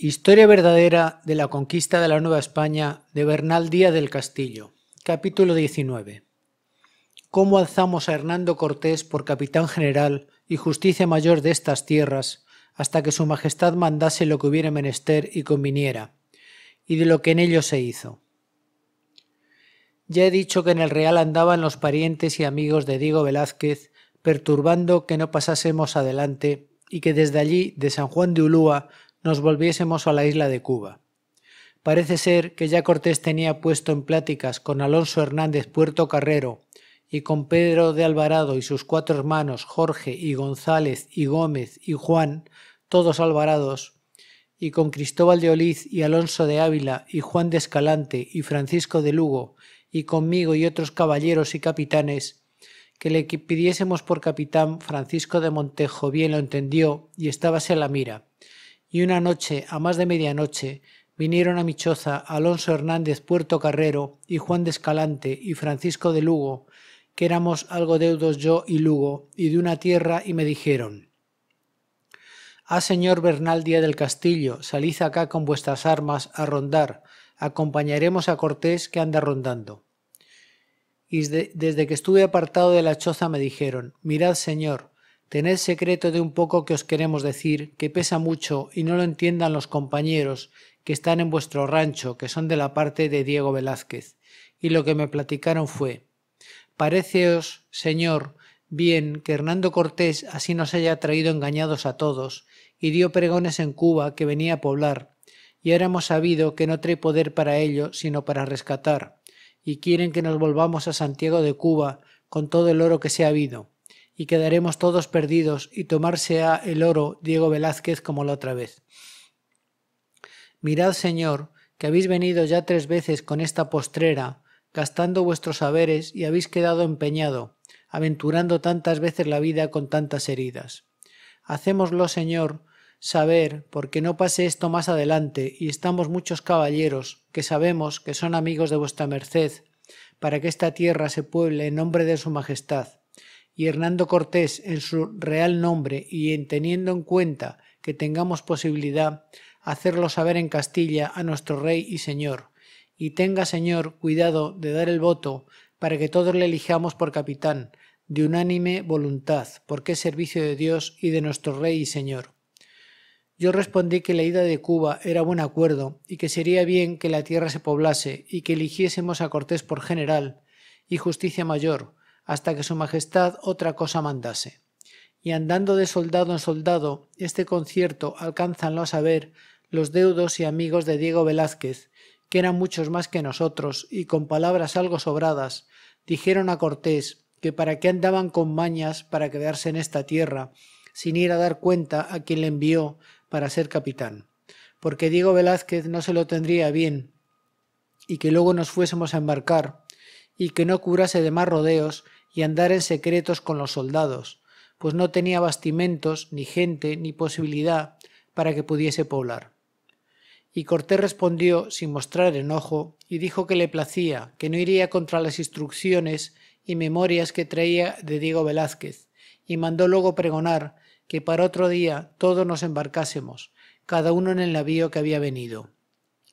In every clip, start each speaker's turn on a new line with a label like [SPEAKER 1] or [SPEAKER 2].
[SPEAKER 1] Historia verdadera de la conquista de la Nueva España de Bernal Díaz del Castillo. Capítulo 19. Cómo alzamos a Hernando Cortés por capitán general y justicia mayor de estas tierras, hasta que su majestad mandase lo que hubiera menester y conviniera, y de lo que en ello se hizo. Ya he dicho que en el Real andaban los parientes y amigos de Diego Velázquez, perturbando que no pasásemos adelante, y que desde allí, de San Juan de Ulúa, nos volviésemos a la isla de Cuba. Parece ser que ya Cortés tenía puesto en pláticas con Alonso Hernández Puerto Carrero y con Pedro de Alvarado y sus cuatro hermanos Jorge y González y Gómez y Juan, todos Alvarados, y con Cristóbal de Oliz y Alonso de Ávila y Juan de Escalante y Francisco de Lugo, y conmigo y otros caballeros y capitanes, que le pidiésemos por capitán Francisco de Montejo bien lo entendió y estábase a la mira, y una noche, a más de medianoche, vinieron a mi choza Alonso Hernández Puerto Carrero y Juan de Escalante y Francisco de Lugo, que éramos algo deudos yo y Lugo, y de una tierra, y me dijeron Ah, señor Bernal Díaz del Castillo, salid acá con vuestras armas a rondar, acompañaremos a Cortés que anda rondando. Y desde que estuve apartado de la choza me dijeron Mirad, señor, Tened secreto de un poco que os queremos decir, que pesa mucho y no lo entiendan los compañeros que están en vuestro rancho, que son de la parte de Diego Velázquez. Y lo que me platicaron fue pareceos, señor, bien que Hernando Cortés así nos haya traído engañados a todos, y dio pregones en Cuba que venía a poblar, y ahora hemos sabido que no trae poder para ello, sino para rescatar, y quieren que nos volvamos a Santiago de Cuba con todo el oro que se ha habido y quedaremos todos perdidos y tomarse a el oro Diego Velázquez como la otra vez. Mirad, Señor, que habéis venido ya tres veces con esta postrera, gastando vuestros saberes y habéis quedado empeñado, aventurando tantas veces la vida con tantas heridas. Hacémoslo, Señor, saber, porque no pase esto más adelante, y estamos muchos caballeros, que sabemos que son amigos de vuestra merced, para que esta tierra se pueble en nombre de su majestad, y Hernando Cortés en su real nombre y en teniendo en cuenta que tengamos posibilidad hacerlo saber en Castilla a nuestro rey y señor, y tenga, señor, cuidado de dar el voto para que todos le elijamos por capitán, de unánime voluntad, porque es servicio de Dios y de nuestro rey y señor. Yo respondí que la ida de Cuba era buen acuerdo y que sería bien que la tierra se poblase y que eligiésemos a Cortés por general y justicia mayor, hasta que su Majestad otra cosa mandase. Y andando de soldado en soldado, este concierto alcanzanlo a saber los deudos y amigos de Diego Velázquez, que eran muchos más que nosotros, y con palabras algo sobradas, dijeron a Cortés que para qué andaban con mañas para quedarse en esta tierra, sin ir a dar cuenta a quien le envió para ser capitán, porque Diego Velázquez no se lo tendría bien, y que luego nos fuésemos a embarcar, y que no curase de más rodeos y andar en secretos con los soldados, pues no tenía bastimentos, ni gente, ni posibilidad para que pudiese poblar. Y Cortés respondió sin mostrar enojo y dijo que le placía, que no iría contra las instrucciones y memorias que traía de Diego Velázquez, y mandó luego pregonar que para otro día todos nos embarcásemos, cada uno en el navío que había venido.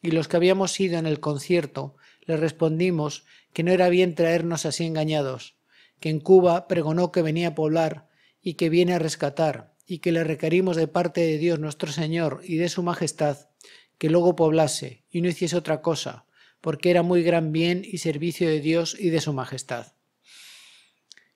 [SPEAKER 1] Y los que habíamos ido en el concierto le respondimos que no era bien traernos así engañados, que en Cuba pregonó que venía a poblar y que viene a rescatar, y que le requerimos de parte de Dios nuestro Señor y de su Majestad, que luego poblase y no hiciese otra cosa, porque era muy gran bien y servicio de Dios y de su Majestad.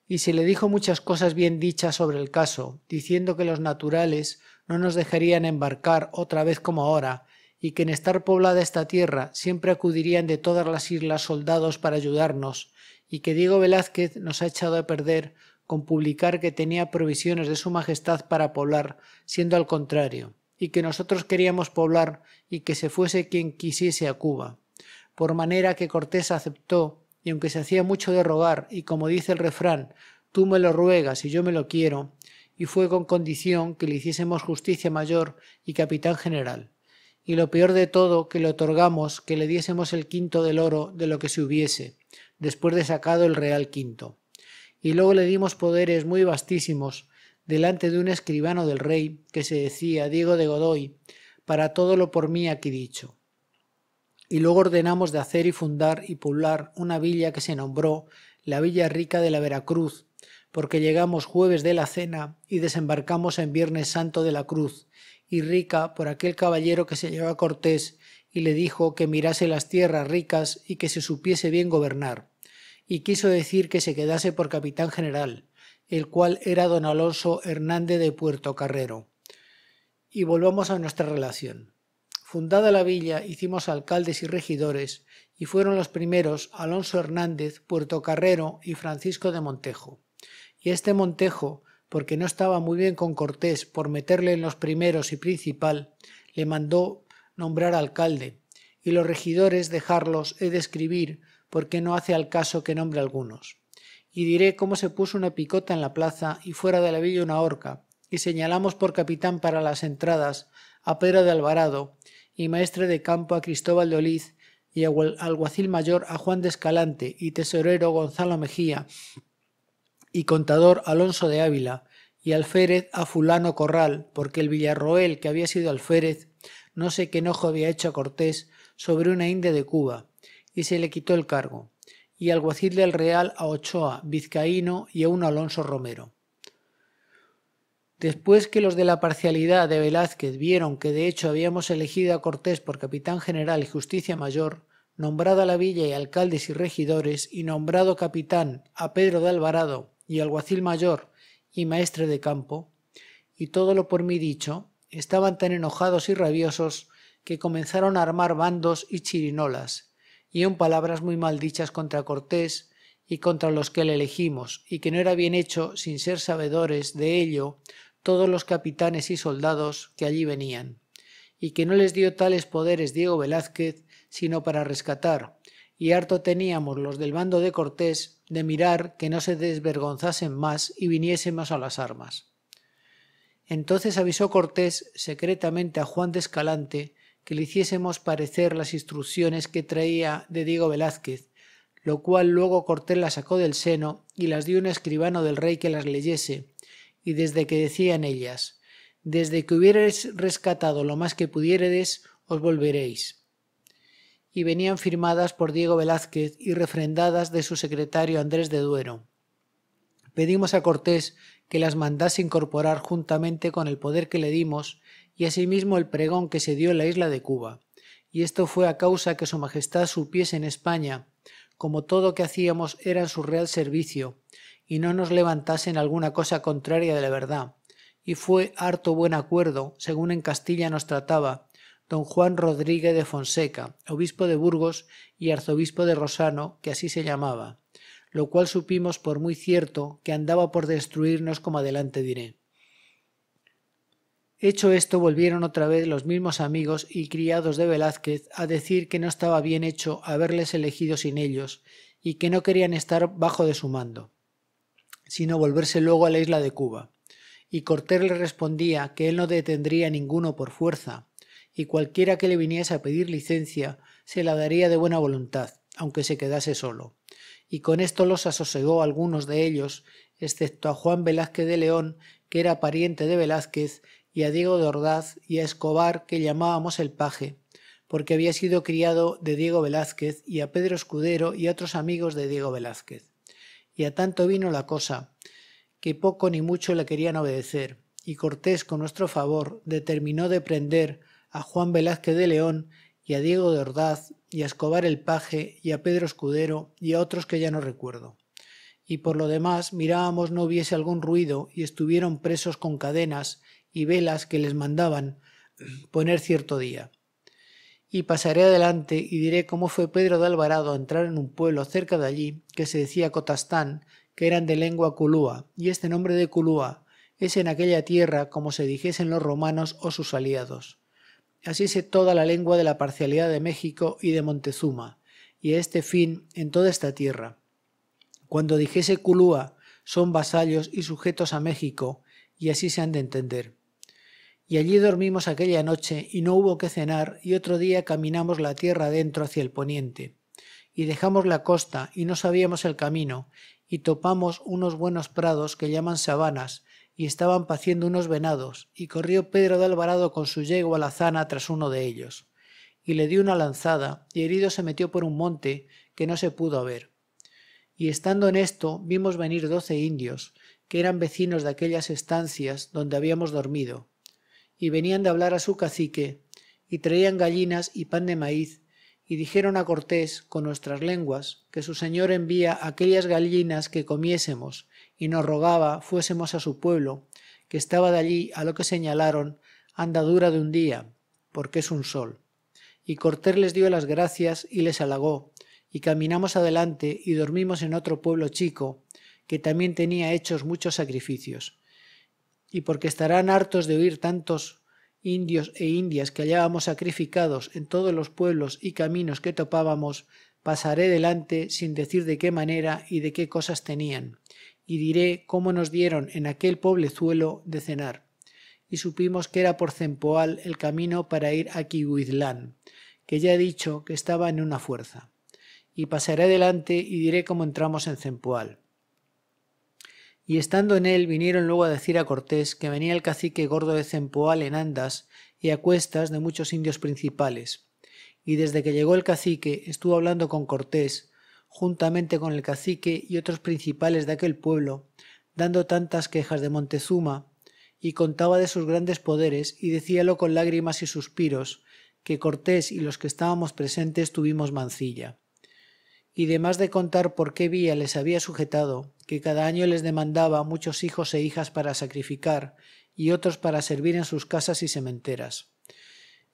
[SPEAKER 1] Y se le dijo muchas cosas bien dichas sobre el caso, diciendo que los naturales no nos dejarían embarcar otra vez como ahora, y que en estar poblada esta tierra siempre acudirían de todas las islas soldados para ayudarnos, y que Diego Velázquez nos ha echado a perder con publicar que tenía provisiones de su majestad para poblar, siendo al contrario, y que nosotros queríamos poblar y que se fuese quien quisiese a Cuba. Por manera que Cortés aceptó, y aunque se hacía mucho de rogar, y como dice el refrán, tú me lo ruegas y yo me lo quiero, y fue con condición que le hiciésemos justicia mayor y capitán general. Y lo peor de todo, que le otorgamos que le diésemos el quinto del oro de lo que se hubiese, después de sacado el real quinto. Y luego le dimos poderes muy vastísimos delante de un escribano del rey que se decía Diego de Godoy, para todo lo por mí aquí dicho. Y luego ordenamos de hacer y fundar y poblar una villa que se nombró la Villa Rica de la Veracruz, porque llegamos jueves de la cena y desembarcamos en Viernes Santo de la Cruz, y rica por aquel caballero que se llevó a Cortés y le dijo que mirase las tierras ricas y que se supiese bien gobernar y quiso decir que se quedase por capitán general, el cual era don Alonso Hernández de Puerto Carrero. Y volvamos a nuestra relación. Fundada la villa, hicimos alcaldes y regidores, y fueron los primeros Alonso Hernández, Puerto Carrero y Francisco de Montejo. Y este Montejo, porque no estaba muy bien con Cortés por meterle en los primeros y principal, le mandó nombrar alcalde, y los regidores dejarlos he de escribir porque no hace al caso que nombre algunos. Y diré cómo se puso una picota en la plaza y fuera de la villa una horca, y señalamos por capitán para las entradas a Pedro de Alvarado, y maestre de campo a Cristóbal de Oliz, y alguacil mayor a Juan de Escalante, y tesorero Gonzalo Mejía, y contador Alonso de Ávila, y alférez a fulano Corral, porque el Villarroel, que había sido alférez, no sé qué enojo había hecho a Cortés sobre una india de Cuba, y se le quitó el cargo, y alguacil del Real a Ochoa, Vizcaíno y a un Alonso Romero. Después que los de la parcialidad de Velázquez vieron que de hecho habíamos elegido a Cortés por capitán general y justicia mayor, nombrado a la villa y alcaldes y regidores, y nombrado capitán a Pedro de Alvarado y alguacil mayor y maestre de campo, y todo lo por mí dicho, estaban tan enojados y rabiosos que comenzaron a armar bandos y chirinolas, y en palabras muy maldichas contra Cortés y contra los que le elegimos, y que no era bien hecho, sin ser sabedores de ello, todos los capitanes y soldados que allí venían, y que no les dio tales poderes Diego Velázquez, sino para rescatar, y harto teníamos los del bando de Cortés de mirar que no se desvergonzasen más y viniésemos a las armas. Entonces avisó Cortés secretamente a Juan de Escalante que le hiciésemos parecer las instrucciones que traía de Diego Velázquez, lo cual luego Cortés las sacó del seno y las dio un escribano del rey que las leyese, y desde que decían ellas, desde que hubierais rescatado lo más que pudiéredes, os volveréis. Y venían firmadas por Diego Velázquez y refrendadas de su secretario Andrés de Duero. Pedimos a Cortés que las mandase incorporar juntamente con el poder que le dimos y asimismo el pregón que se dio en la isla de Cuba. Y esto fue a causa que Su Majestad supiese en España, como todo que hacíamos era en su real servicio, y no nos levantasen alguna cosa contraria de la verdad. Y fue harto buen acuerdo, según en Castilla nos trataba, don Juan Rodríguez de Fonseca, obispo de Burgos y arzobispo de Rosano, que así se llamaba, lo cual supimos por muy cierto que andaba por destruirnos como adelante diré. Hecho esto, volvieron otra vez los mismos amigos y criados de Velázquez a decir que no estaba bien hecho haberles elegido sin ellos y que no querían estar bajo de su mando, sino volverse luego a la isla de Cuba. Y Cortés le respondía que él no detendría a ninguno por fuerza, y cualquiera que le viniese a pedir licencia se la daría de buena voluntad, aunque se quedase solo. Y con esto los asosegó algunos de ellos, excepto a Juan Velázquez de León, que era pariente de Velázquez y a Diego de Ordaz y a Escobar, que llamábamos el paje, porque había sido criado de Diego Velázquez, y a Pedro Escudero y otros amigos de Diego Velázquez. Y a tanto vino la cosa, que poco ni mucho le querían obedecer, y Cortés, con nuestro favor, determinó de prender a Juan Velázquez de León y a Diego de Ordaz y a Escobar el paje y a Pedro Escudero y a otros que ya no recuerdo. Y por lo demás mirábamos no hubiese algún ruido y estuvieron presos con cadenas y velas que les mandaban poner cierto día. Y pasaré adelante y diré cómo fue Pedro de Alvarado a entrar en un pueblo cerca de allí que se decía Cotastán, que eran de lengua culúa, y este nombre de culúa es en aquella tierra como se dijesen los romanos o sus aliados. Así se toda la lengua de la parcialidad de México y de Montezuma, y a este fin en toda esta tierra. Cuando dijese culúa, son vasallos y sujetos a México, y así se han de entender y allí dormimos aquella noche y no hubo que cenar y otro día caminamos la tierra adentro hacia el poniente y dejamos la costa y no sabíamos el camino y topamos unos buenos prados que llaman sabanas y estaban paciendo unos venados y corrió Pedro de Alvarado con su yegua zana tras uno de ellos y le dio una lanzada y herido se metió por un monte que no se pudo ver y estando en esto vimos venir doce indios que eran vecinos de aquellas estancias donde habíamos dormido y venían de hablar a su cacique, y traían gallinas y pan de maíz, y dijeron a Cortés con nuestras lenguas que su señor envía aquellas gallinas que comiésemos, y nos rogaba fuésemos a su pueblo, que estaba de allí a lo que señalaron andadura de un día, porque es un sol. Y Cortés les dio las gracias y les halagó, y caminamos adelante y dormimos en otro pueblo chico, que también tenía hechos muchos sacrificios y porque estarán hartos de oír tantos indios e indias que hallábamos sacrificados en todos los pueblos y caminos que topábamos, pasaré delante sin decir de qué manera y de qué cosas tenían, y diré cómo nos dieron en aquel suelo de cenar. Y supimos que era por Cempoal el camino para ir a Quihuizlán que ya he dicho que estaba en una fuerza. Y pasaré delante y diré cómo entramos en Cempoal. Y estando en él vinieron luego a decir a Cortés que venía el cacique gordo de Cempoal en andas y a cuestas de muchos indios principales. Y desde que llegó el cacique estuvo hablando con Cortés, juntamente con el cacique y otros principales de aquel pueblo, dando tantas quejas de Montezuma, y contaba de sus grandes poderes y decíalo con lágrimas y suspiros, que Cortés y los que estábamos presentes tuvimos mancilla y demás de contar por qué vía les había sujetado, que cada año les demandaba muchos hijos e hijas para sacrificar y otros para servir en sus casas y sementeras.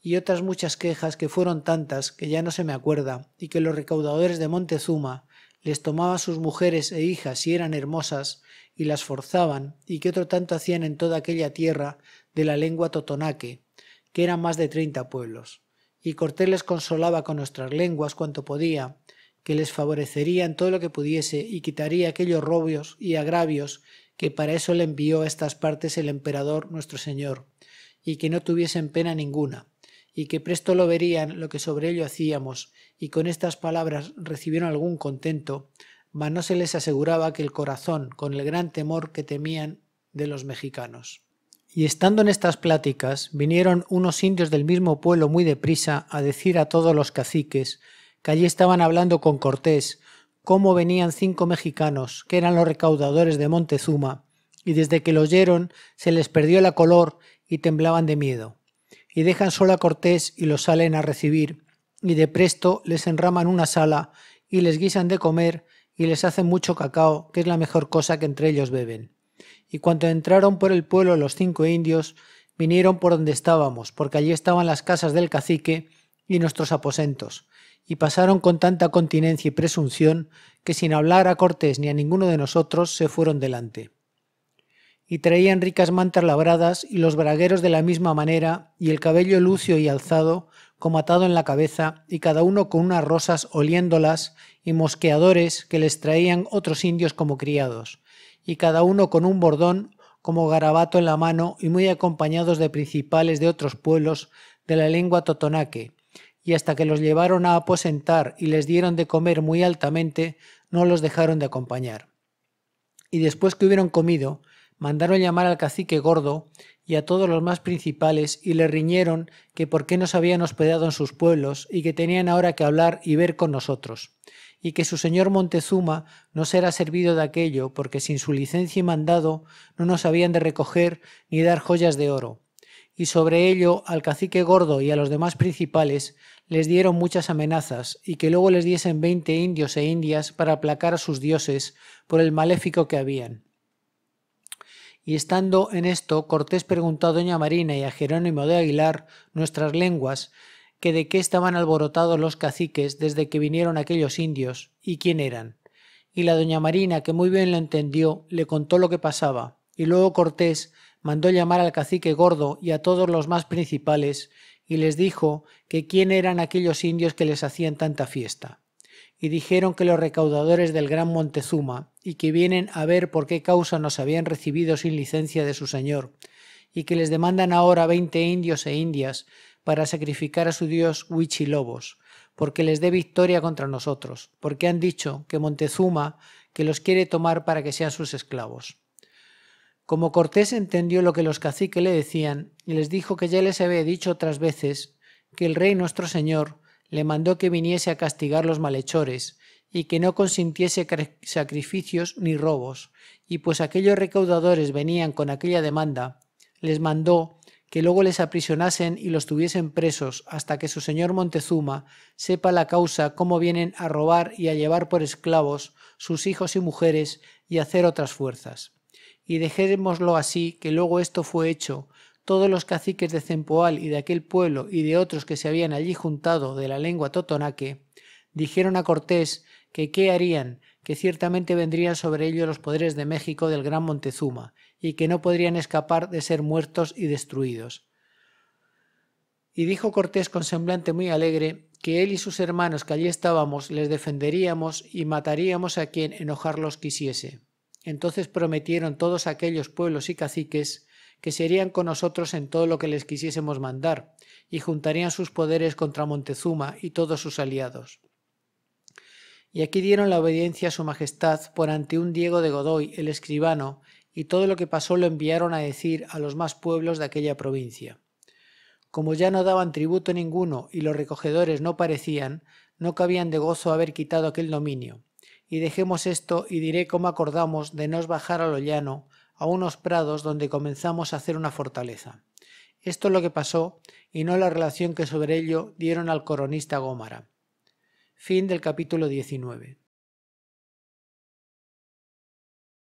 [SPEAKER 1] Y otras muchas quejas que fueron tantas que ya no se me acuerda, y que los recaudadores de Montezuma les tomaban sus mujeres e hijas si eran hermosas, y las forzaban, y que otro tanto hacían en toda aquella tierra de la lengua totonaque, que eran más de treinta pueblos. Y Cortés les consolaba con nuestras lenguas cuanto podía, que les favorecerían todo lo que pudiese y quitaría aquellos robios y agravios que para eso le envió a estas partes el emperador nuestro Señor, y que no tuviesen pena ninguna, y que presto lo verían lo que sobre ello hacíamos, y con estas palabras recibieron algún contento, mas no se les aseguraba que el corazón, con el gran temor que temían de los mexicanos. Y estando en estas pláticas, vinieron unos indios del mismo pueblo muy deprisa a decir a todos los caciques allí estaban hablando con Cortés, cómo venían cinco mexicanos, que eran los recaudadores de Montezuma, y desde que lo oyeron se les perdió la color y temblaban de miedo. Y dejan solo a Cortés y los salen a recibir, y de presto les enraman una sala y les guisan de comer y les hacen mucho cacao, que es la mejor cosa que entre ellos beben. Y cuando entraron por el pueblo los cinco indios, vinieron por donde estábamos, porque allí estaban las casas del cacique y nuestros aposentos, y pasaron con tanta continencia y presunción que sin hablar a Cortés ni a ninguno de nosotros se fueron delante. Y traían ricas mantas labradas y los bragueros de la misma manera y el cabello lucio y alzado, como atado en la cabeza, y cada uno con unas rosas oliéndolas y mosqueadores que les traían otros indios como criados, y cada uno con un bordón como garabato en la mano y muy acompañados de principales de otros pueblos de la lengua totonaque, y hasta que los llevaron a aposentar y les dieron de comer muy altamente, no los dejaron de acompañar. Y después que hubieron comido, mandaron llamar al cacique gordo y a todos los más principales y le riñeron que por qué nos habían hospedado en sus pueblos y que tenían ahora que hablar y ver con nosotros, y que su señor Montezuma no será servido de aquello porque sin su licencia y mandado no nos habían de recoger ni dar joyas de oro, y sobre ello al cacique gordo y a los demás principales les dieron muchas amenazas y que luego les diesen veinte indios e indias para aplacar a sus dioses por el maléfico que habían. Y estando en esto, Cortés preguntó a Doña Marina y a Jerónimo de Aguilar nuestras lenguas que de qué estaban alborotados los caciques desde que vinieron aquellos indios y quién eran. Y la Doña Marina, que muy bien lo entendió, le contó lo que pasaba, y luego Cortés mandó llamar al cacique gordo y a todos los más principales, y les dijo que quién eran aquellos indios que les hacían tanta fiesta. Y dijeron que los recaudadores del gran Montezuma, y que vienen a ver por qué causa nos habían recibido sin licencia de su señor, y que les demandan ahora veinte indios e indias para sacrificar a su dios Huichilobos, porque les dé victoria contra nosotros, porque han dicho que Montezuma que los quiere tomar para que sean sus esclavos. Como Cortés entendió lo que los caciques le decían y les dijo que ya les había dicho otras veces que el rey nuestro señor le mandó que viniese a castigar los malhechores y que no consintiese sacrificios ni robos, y pues aquellos recaudadores venían con aquella demanda, les mandó que luego les aprisionasen y los tuviesen presos hasta que su señor Montezuma sepa la causa cómo vienen a robar y a llevar por esclavos sus hijos y mujeres y hacer otras fuerzas y dejémoslo así, que luego esto fue hecho. Todos los caciques de Cempoal y de aquel pueblo y de otros que se habían allí juntado de la lengua totonaque, dijeron a Cortés que qué harían, que ciertamente vendrían sobre ellos los poderes de México del gran Montezuma, y que no podrían escapar de ser muertos y destruidos. Y dijo Cortés con semblante muy alegre que él y sus hermanos que allí estábamos les defenderíamos y mataríamos a quien enojarlos quisiese. Entonces prometieron todos aquellos pueblos y caciques que serían con nosotros en todo lo que les quisiésemos mandar, y juntarían sus poderes contra Montezuma y todos sus aliados. Y aquí dieron la obediencia a su majestad por ante un Diego de Godoy, el escribano, y todo lo que pasó lo enviaron a decir a los más pueblos de aquella provincia. Como ya no daban tributo ninguno y los recogedores no parecían, no cabían de gozo haber quitado aquel dominio, y dejemos esto y diré cómo acordamos de nos bajar a lo llano, a unos prados donde comenzamos a hacer una fortaleza. Esto es lo que pasó y no la relación que sobre ello dieron al coronista Gómara. Fin del capítulo 19.